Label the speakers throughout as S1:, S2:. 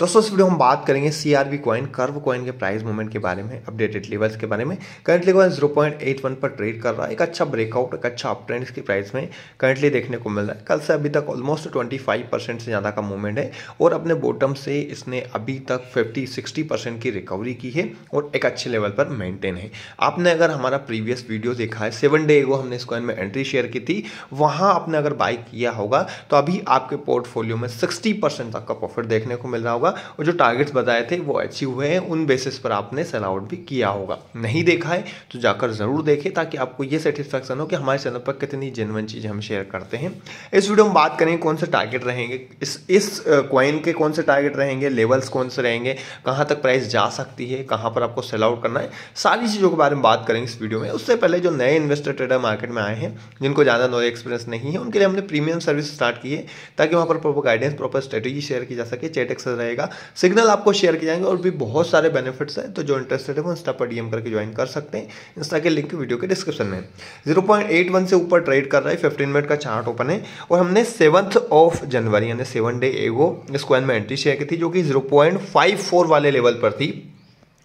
S1: दोस्तों इस वीडियो हम बात करेंगे वी कॉइन कर्व कॉइन के प्राइस मूवमेंट के बारे में अपडेटेड लेवल्स के बारे में करंटली कॉइन वन पर ट्रेड कर रहा है एक अच्छा ब्रेकआउट एक अच्छा अपट्रेंड ट्रेंड इसके प्राइस में करंटली देखने को मिल रहा है कल से अभी तक ऑलमोस्ट ट्वेंटी फाइव परसेंट से ज़्यादा का मूवमेंट है और अपने बॉटम से इसने अभी तक फिफ्टी सिक्सटी परसेंट की रिकवरी की है और एक अच्छे लेवल पर मेंटेन है आपने अगर हमारा प्रीवियस वीडियो देखा है सेवन डे वो हमने इस कॉइन में एंट्री शेयर की थी वहाँ आपने अगर बाई किया होगा तो अभी आपके पोर्टफोलियो में सिक्सटी तक का प्रॉफिट देखने को मिल रहा होगा होगा और जो टारगेट्स बताए थे वो अचीव हुए हैं उन बेसिस पर आपने सेल आउट भी किया होगा नहीं देखा है तो जाकर ज़रूर देखें ताकि आपको ये सेटिस्फैक्शन हो कि हमारे चैनल पर कितनी जेनवन चीज़ें हम शेयर करते हैं इस वीडियो में बात करें कौन से टारगेट रहेंगे इस इस क्वाइन के कौन से टारगेट रहेंगे लेवल्स कौन से रहेंगे कहाँ तक प्राइस जा सकती है कहाँ पर आपको सेल आउट करना है सारी चीज़ों के बारे में बात करेंगे इस वीडियो में उससे पहले जो नए इन्वेस्टर ट्रेडर मार्केट में आए हैं जिनको ज़्यादा नॉलेज एक्सपीरियंस नहीं है उनके लिए हमने प्रीमियम सर्विस स्टार्ट की है ताकि वहाँ पर proper guidance proper strategy share की जा सके चेट एक्सेस रहेगा रहेगा सिग्नल आपको शेयर किए जाएंगे और भी बहुत सारे बेनिफिट्स हैं तो जो इंटरेस्टेड है वो इंस्टा पर डीएम करके ज्वाइन कर सकते हैं इंस्टा के लिंक वीडियो के डिस्क्रिप्शन में जीरो से ऊपर ट्रेड कर रहा है फिफ्टीन मिनट का चार्ट ओपन है और हमने सेवंथ ऑफ जनवरी यानी सेवन डे एगो स्क्वाइन में एंट्री शेयर की थी जो कि जीरो वाले लेवल पर थी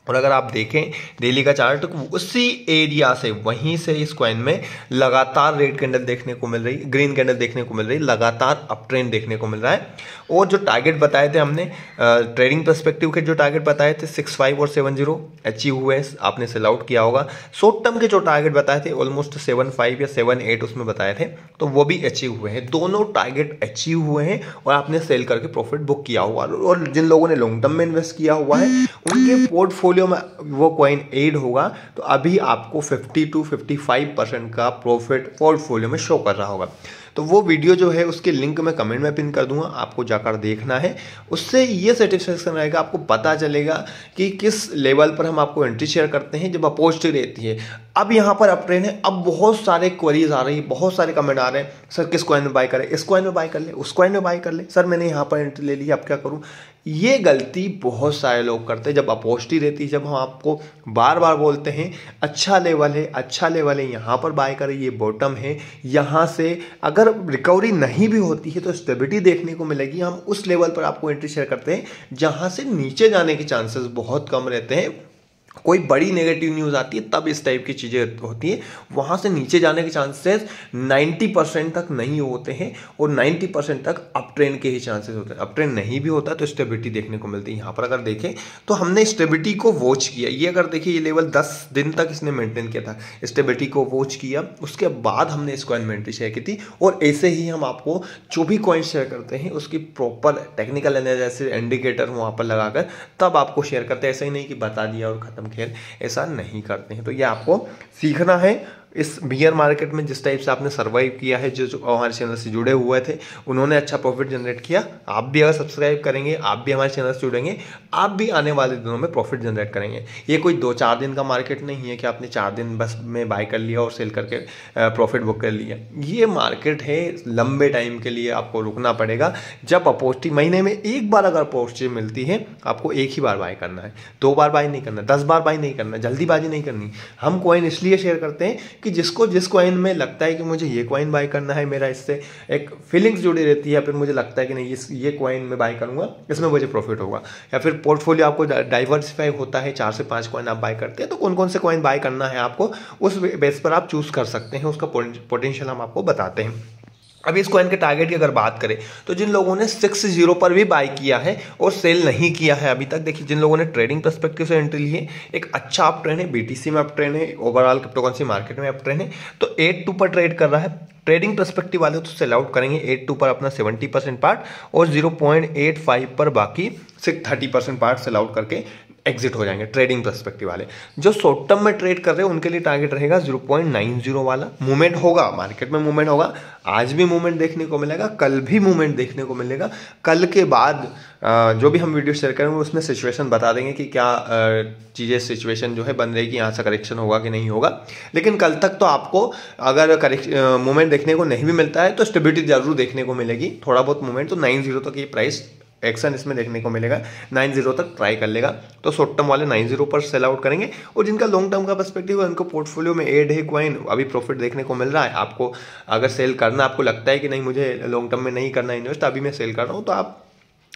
S1: और अगर आप देखें डेली का चार्ट तो उसी एरिया से वहीं से इस क्वाइन में लगातार रेड कैंडल देखने को मिल रही ग्रीन कैंडल देखने को मिल रही लगातार अप ट्रेंड देखने को मिल रहा है और जो टारगेट बताए थे हमने ट्रेडिंग परस्पेक्टिव के जो टारगेट बताए थे सिक्स फाइव और सेवन जीरो अचीव हुए आपने सेल आउट किया होगा शॉर्ट टर्म के जो टारगेट बताए थे ऑलमोस्ट सेवन फाइव या सेवन एट उसमें बताए थे तो वो भी अचीव हुए हैं दोनों टारगेट अचीव हुए हैं और आपने सेल करके प्रॉफिट बुक किया हुआ और जिन लोगों ने लॉन्ग टर्म में इन्वेस्ट किया हुआ है उनके पोर्टफोलियो पोर्टफोलियो में वो कॉइन एड होगा तो अभी आपको 50 टू 55 परसेंट का प्रॉफिट पोर्टफोलियो में शो कर रहा होगा तो वो वीडियो जो है उसके लिंक में कमेंट में पिन कर दूंगा आपको जाकर देखना है उससे ये सेटिस्फेक्शन रहेगा आपको पता चलेगा कि किस लेवल पर हम आपको एंट्री शेयर करते हैं जब अपॉर्चुनिटी रहती है अब यहाँ पर अप ट्रेन है अब बहुत सारे क्वेरीज आ रही है बहुत सारे कमेंट आ रहे हैं सर किस क्वाइन में बाई करें इस क्वाइन में बाई कर ले उस क्वाइन में बाई कर ले सर मैंने यहाँ पर एंट्री ले ली अब क्या करूँ ये गलती बहुत सारे लोग करते हैं जब अपॉर्चुनिटी रहती है जब हम आपको बार बार बोलते हैं अच्छा लेवल है अच्छा लेवल है यहाँ पर बाय करें ये बॉटम है यहाँ से अगर रिकवरी नहीं भी होती है तो स्टेबिलिटी देखने को मिलेगी हम उस लेवल पर आपको एंट्री शेयर करते हैं जहां से नीचे जाने के चांसेस बहुत कम रहते हैं कोई बड़ी नेगेटिव न्यूज़ आती है तब इस टाइप की चीज़ें होती है वहां से नीचे जाने के चांसेस 90 परसेंट तक नहीं होते हैं और 90 परसेंट तक अप ट्रेंड के ही चांसेस होते हैं अप ट्रेंड नहीं भी होता तो स्टेबिलिटी देखने को मिलती है यहां पर अगर देखें तो हमने स्टेबिलिटी को वॉच किया ये अगर देखिए ये लेवल दस दिन तक इसने मेंटेन किया था स्टेबिलिटी को वॉच किया उसके बाद हमने इसको इन्वेंट्री शेयर की थी और ऐसे ही हम आपको जो भी कॉइन शेयर करते हैं उसकी प्रॉपर टेक्निकल एनालिसिस इंडिकेटर वहां पर लगाकर तब आपको शेयर करते हैं ऐसा ही नहीं कि बता दिया और ख़त्म खेल ऐसा नहीं करते हैं तो ये आपको सीखना है इस बियर मार्केट में जिस टाइप से आपने सर्वाइव किया है जो, जो हमारे चैनल से जुड़े हुए थे उन्होंने अच्छा प्रॉफिट जनरेट किया आप भी अगर सब्सक्राइब करेंगे आप भी हमारे चैनल से जुड़ेंगे आप भी आने वाले दिनों में प्रॉफिट जनरेट करेंगे ये कोई दो चार दिन का मार्केट नहीं है कि आपने चार दिन बस में बाय कर लिया और सेल करके प्रॉफिट बुक कर लिया ये मार्केट है लंबे टाइम के लिए आपको रुकना पड़ेगा जब अपॉर्चुनिटी महीने में एक बार अगर अपॉर्चुनिटी मिलती है आपको एक ही बार बाय करना है दो बार बाय नहीं करना दस बार बाय नहीं करना जल्दीबाजी नहीं करनी हम कॉइन इसलिए शेयर करते हैं कि जिसको जिस क्वाइन में लगता है कि मुझे ये क्वाइन बाय करना है मेरा इससे एक फीलिंग्स जुड़ी रहती है फिर मुझे लगता है कि नहीं इस ये क्वाइन में बाय करूँगा इसमें मुझे प्रॉफिट होगा या फिर पोर्टफोलियो आपको डाइवर्सिफाई होता है चार से पाँच कॉइन आप बाय करते हैं तो कौन कौन से कॉइन बाय करना है आपको उस बेस पर आप चूज़ कर सकते हैं उसका पोटेंशियल हम आपको बताते हैं अभी इस कॉइन के टारगेट की अगर बात करें तो जिन लोगों ने सिक्स जीरो पर भी बाय किया है और सेल नहीं किया है अभी तक देखिए जिन लोगों ने ट्रेडिंग परस्पेक्टिव से एंट्री ली है एक अच्छा अप ट्रेंड है बीटीसी में अप ट्रेंड है ओवरऑल क्रिप्टोकरेंसी मार्केट में अप ट्रेंड है तो एट टू पर ट्रेड कर रहा है ट्रेडिंग परस्पेक्टिव वाले तो सेल आउट करेंगे एट टू पर अपना सेवेंटी परसेंट पार्ट और जीरो पॉइंट एट फाइव पर बाकी six thirty percent part sell out करके एग्जिट हो जाएंगे ट्रेडिंग परस्पेक्टिव वाले जो शॉर्ट टर्म में ट्रेड कर रहे हैं उनके लिए टारगेट रहेगा 0.90 वाला मूवमेंट होगा मार्केट में मूवमेंट होगा आज भी मूवमेंट देखने को मिलेगा कल भी मूवमेंट देखने को मिलेगा कल के बाद जो भी हम वीडियो शेयर करेंगे उसमें सिचुएशन बता देंगे कि क्या चीज़ें सिचुएशन जो है बन रहेगी यहाँ से करेक्शन होगा कि नहीं होगा लेकिन कल तक तो आपको अगर करेक्शन मूवमेंट देखने को नहीं भी मिलता है तो स्टेबिलिटी ज़रूर देखने को मिलेगी थोड़ा बहुत मूवमेंट तो नाइन जीरो तक ये प्राइस एक्शन इसमें देखने को मिलेगा नाइन जीरो तक ट्राई कर लेगा तो शॉर्ट टर्म वाले नाइन जीरो पर सेल आउट करेंगे और जिनका लॉन्ग टर्म का पर्सपेक्टिव है उनको पोर्टफोलियो में एड है क्वाइन अभी प्रॉफिट देखने को मिल रहा है आपको अगर सेल करना आपको लगता है कि नहीं मुझे लॉन्ग टर्म में नहीं करना इन्वेस्ट अभी मैं सेल कर रहा हूँ तो आप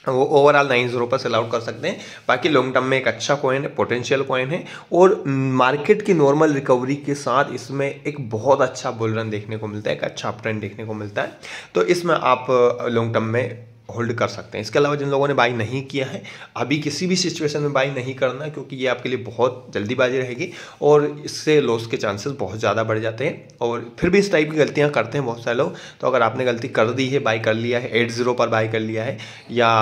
S1: वो ओवरऑल नाइन जीरो पर सेल आउट कर सकते हैं बाकी लॉन्ग टर्म में एक अच्छा कॉइन है पोटेंशियल कॉइन है और मार्केट की नॉर्मल रिकवरी के साथ इसमें एक बहुत अच्छा बुल रन देखने को मिलता है एक अच्छा ट्रेंड देखने को मिलता है तो इसमें आप लॉन्ग टर्म में होल्ड कर सकते हैं इसके अलावा जिन लोगों ने बाई नहीं किया है अभी किसी भी सिचुएशन में बाई नहीं करना क्योंकि ये आपके लिए बहुत जल्दीबाजी रहेगी और इससे लॉस के चांसेस बहुत ज़्यादा बढ़ जाते हैं और फिर भी इस टाइप की गलतियाँ करते हैं बहुत सारे लोग तो अगर आपने गलती कर दी है बाई कर लिया है एट ज़ीरो पर बाई कर लिया है या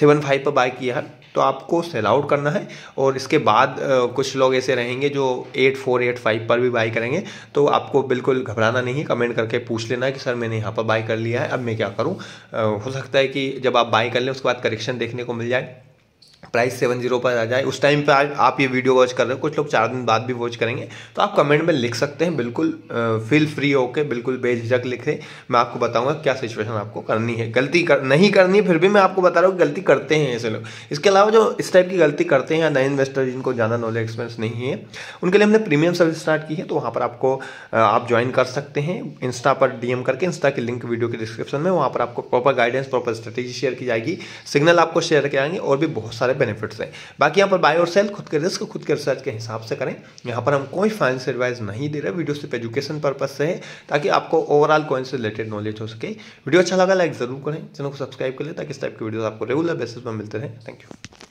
S1: सेवन फाइव पर बाई किया है तो आपको सेल आउट करना है और इसके बाद कुछ लोग ऐसे रहेंगे जो एट फोर एट फाइव पर भी बाई करेंगे तो आपको बिल्कुल घबराना नहीं है कमेंट करके पूछ लेना कि सर मैंने यहाँ पर बाई कर लिया है अब मैं क्या करूँ हो सकता है कि जब आप बाई कर लें उसके बाद करेक्शन देखने को मिल जाए प्राइस सेवन जीरो पर आ जाए उस टाइम पे आज आप ये वीडियो वॉच कर रहे हो कुछ लोग चार दिन बाद भी वॉच करेंगे तो आप कमेंट में लिख सकते हैं बिल्कुल फील फ्री होके बिल्कुल बेझिझक लिखें मैं आपको बताऊंगा क्या सिचुएशन आपको करनी है गलती कर नहीं करनी है फिर भी मैं आपको बता रहा हूँ गलती करते हैं ऐसे लोग इसके अलावा जो इस टाइप की गलती करते हैं या नए इन्वेस्टर जिनको ज़्यादा नॉलेज एक्सपीरियंस नहीं है उनके लिए हमने प्रीमियम सर्विस स्टार्ट की है तो वहाँ पर आपको आप ज्वाइन कर सकते हैं इंस्टा पर डीएम करके इंस्टा की लिंक वीडियो के डिस्क्रिप्शन में वहाँ पर आपको proper guidance proper strategy share की जाएगी सिग्नल आपको शेयर किया जाएंगे और भी बहुत सारे सारे बेनिफिट्स हैं बाकी यहाँ पर बाय और सेल खुद के रिस्क खुद के रिसर्च के हिसाब से करें यहाँ पर हम कोई फाइनेंस एडवाइस नहीं दे रहे वीडियो सिर्फ एजुकेशन पर्पज से है ताकि आपको ओवरऑल कॉइन से रिलेटेड नॉलेज हो सके वीडियो अच्छा लगा लाइक जरूर करें चैनल को सब्सक्राइब करें ताकि इस टाइप के वीडियो आपको रेगुलर बेसिस पर मिलते रहे थैंक यू